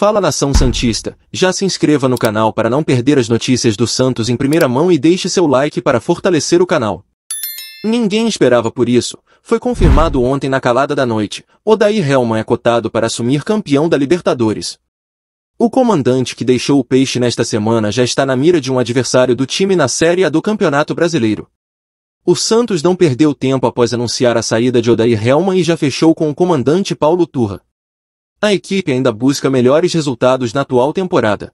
Fala nação santista, já se inscreva no canal para não perder as notícias do Santos em primeira mão e deixe seu like para fortalecer o canal. Ninguém esperava por isso. Foi confirmado ontem na calada da noite. Odair Helman é cotado para assumir campeão da Libertadores. O comandante que deixou o peixe nesta semana já está na mira de um adversário do time na Série A do Campeonato Brasileiro. O Santos não perdeu tempo após anunciar a saída de Odair Helman e já fechou com o comandante Paulo Turra a equipe ainda busca melhores resultados na atual temporada.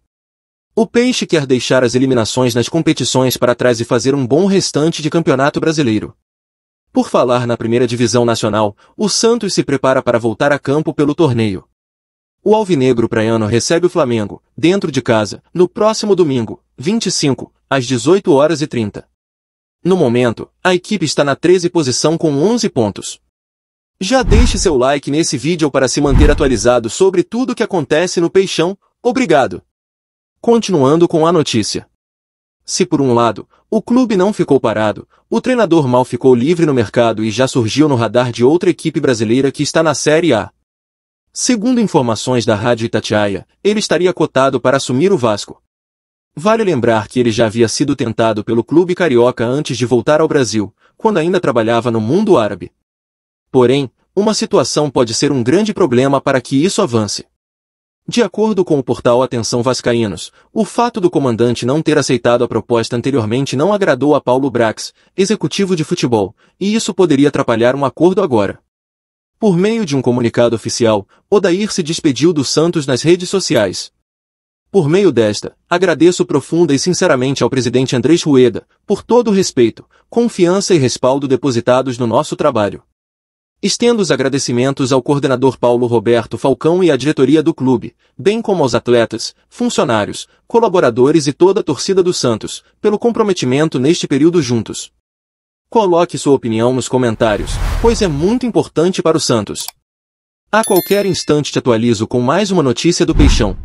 O Peixe quer deixar as eliminações nas competições para trás e fazer um bom restante de campeonato brasileiro. Por falar na primeira divisão nacional, o Santos se prepara para voltar a campo pelo torneio. O Alvinegro Praiano recebe o Flamengo, dentro de casa, no próximo domingo, 25, às 18 horas e 30. No momento, a equipe está na 13 posição com 11 pontos, já deixe seu like nesse vídeo para se manter atualizado sobre tudo o que acontece no Peixão, obrigado! Continuando com a notícia. Se por um lado, o clube não ficou parado, o treinador mal ficou livre no mercado e já surgiu no radar de outra equipe brasileira que está na Série A. Segundo informações da Rádio Itatiaia, ele estaria cotado para assumir o Vasco. Vale lembrar que ele já havia sido tentado pelo clube carioca antes de voltar ao Brasil, quando ainda trabalhava no mundo árabe. Porém, uma situação pode ser um grande problema para que isso avance. De acordo com o portal Atenção Vascaínos, o fato do comandante não ter aceitado a proposta anteriormente não agradou a Paulo Brax, executivo de futebol, e isso poderia atrapalhar um acordo agora. Por meio de um comunicado oficial, Odair se despediu do Santos nas redes sociais. Por meio desta, agradeço profunda e sinceramente ao presidente Andrés Rueda, por todo o respeito, confiança e respaldo depositados no nosso trabalho. Estendo os agradecimentos ao coordenador Paulo Roberto Falcão e à diretoria do clube, bem como aos atletas, funcionários, colaboradores e toda a torcida do Santos, pelo comprometimento neste período juntos. Coloque sua opinião nos comentários, pois é muito importante para o Santos. A qualquer instante te atualizo com mais uma notícia do Peixão.